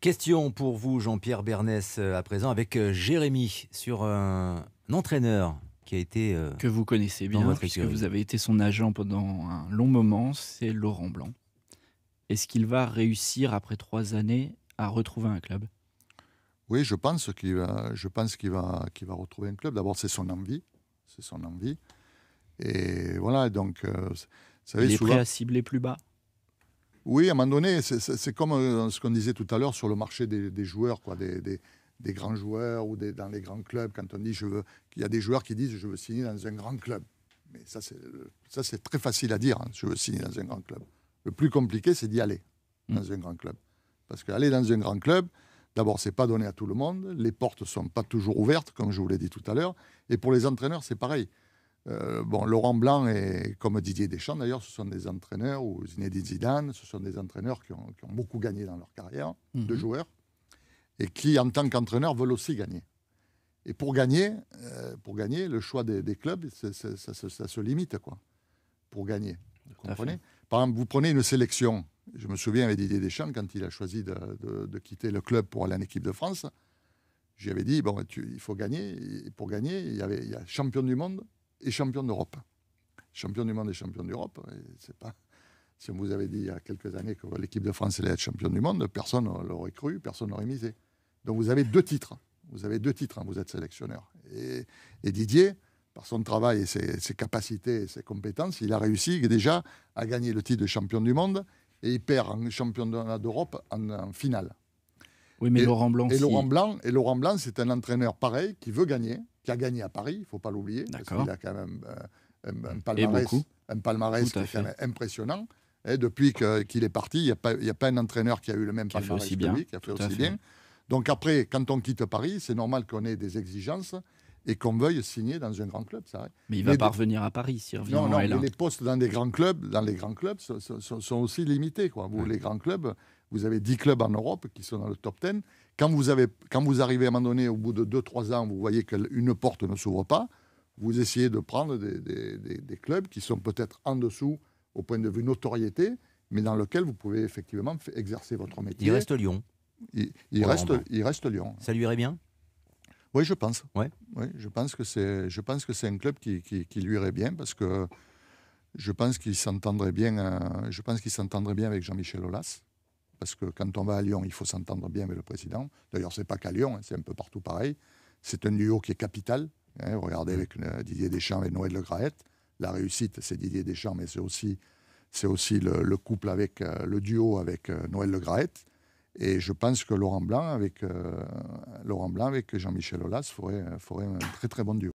Question pour vous, Jean-Pierre Bernès, euh, à présent, avec euh, Jérémy, sur un, entraîneur qui a été. Euh, que vous connaissez bien, puisque vous avez été son agent pendant un long moment, c'est Laurent Blanc. Est-ce qu'il va réussir, après trois années, à retrouver un club Oui, je pense qu'il va, je pense qu'il va, va retrouver un club. D'abord, c'est son envie. C'est son envie. Et voilà, donc. il est prêt à cibler plus bas oui, à un moment donné, c'est comme euh, ce qu'on disait tout à l'heure sur le marché des, joueurs, quoi, des, grands joueurs ou dans les grands clubs. Quand on dit je veux, y a des joueurs qui disent je veux signer dans un grand club. Mais ça, c'est très facile à dire. Hein, je veux signer dans un grand club. Le plus compliqué, c'est d'y aller hmm. dans un grand club. Parce qu'aller dans un grand club, d'abord, c'est pas donné à tout le monde. Les portes sont pas toujours ouvertes, comme je vous l'ai dit tout à l'heure. Et pour les entraîneurs, c'est pareil. Euh, bon, Laurent Blanc et comme Didier Deschamps d'ailleurs, ce sont des entraîneurs ou Zinedine Zidane, ce sont des entraîneurs qui ont, beaucoup gagné dans leur carrière de mhm. joueurs et qui, en tant qu'entraîneurs, veulent aussi gagner. Et pour gagner, euh, pour gagner, le choix des, clubs, ça, se limite quoi. Pour gagner, vous comprenez. Par exemple, vous prenez une sélection. Je me souviens avec Didier Deschamps quand il a choisi de, quitter le club pour aller en équipe de France. J'avais dit bon, il faut gagner. pour gagner, il y avait il y a champion du monde, et champion d'Europe. Champion du monde et champion d'Europe, c'est pas. Si on vous avait dit il y a quelques années que l'équipe de France allait être champion du monde, personne ne l'aurait cru, personne n'aurait misé. Donc vous avez deux titres. Vous avez deux titres, hein, vous êtes sélectionneur. Et, Didier, par son travail et ses, capacités et ses compétences, il a réussi déjà à gagner le titre de champion du monde et il perd en champion d'Europe en, finale. Oui, mais Laurent Blanc. Et Laurent Blanc, et Laurent Blanc, c'est un entraîneur pareil qui veut gagner, qui a gagné à Paris, il ne faut pas l'oublier, parce qu'il a quand même euh, un, palmarès, impressionnant. Et depuis qu'il est parti, il n'y a, pas, a pas un entraîneur qui a eu le même palmarès que lui, qui a fait aussi bien. Donc après, quand on quitte Paris, c'est normal qu'on ait des exigences et qu'on veuille signer dans un grand club. Ça. Mais il va pas revenir à Paris s'il revient. Non, non, les postes dans les grands clubs, dans les grands clubs sont, sont, aussi limités. Quoi. Vous, Les grands clubs, vous avez 10 clubs en Europe qui sont dans le top 10. Quand vous, avez, quand vous arrivez à un moment donné, au bout de 2-3 ans, vous voyez qu'une porte ne s'ouvre pas, vous essayez de prendre des, clubs qui sont peut-être en dessous au point de vue notoriété, mais dans lequel vous pouvez effectivement exercer votre métier. Il reste Lyon. il reste, il reste Lyon. Ça lui irait bien oui, je pense. je pense que c'est, je pense que c'est un club qui, lui irait bien parce que je pense qu'il s'entendrait bien. Euh, je pense qu'il s'entendrait bien avec Jean-Michel Aulas parce que quand on va à Lyon, il faut s'entendre bien avec le président. D'ailleurs, c'est pas qu'à Lyon, hein, c'est un peu partout pareil. C'est un duo qui est capital. Hein. regardez avec euh, Didier Deschamps et Noël Le Graet. La réussite, c'est Didier Deschamps, mais c'est aussi, c'est aussi le, couple avec euh, le duo avec Noël Le Graet. Et je pense que Laurent Blanc avec, euh, Laurent Blanc avec Jean-Michel Aulas ferait, ferait, un très très bon duo.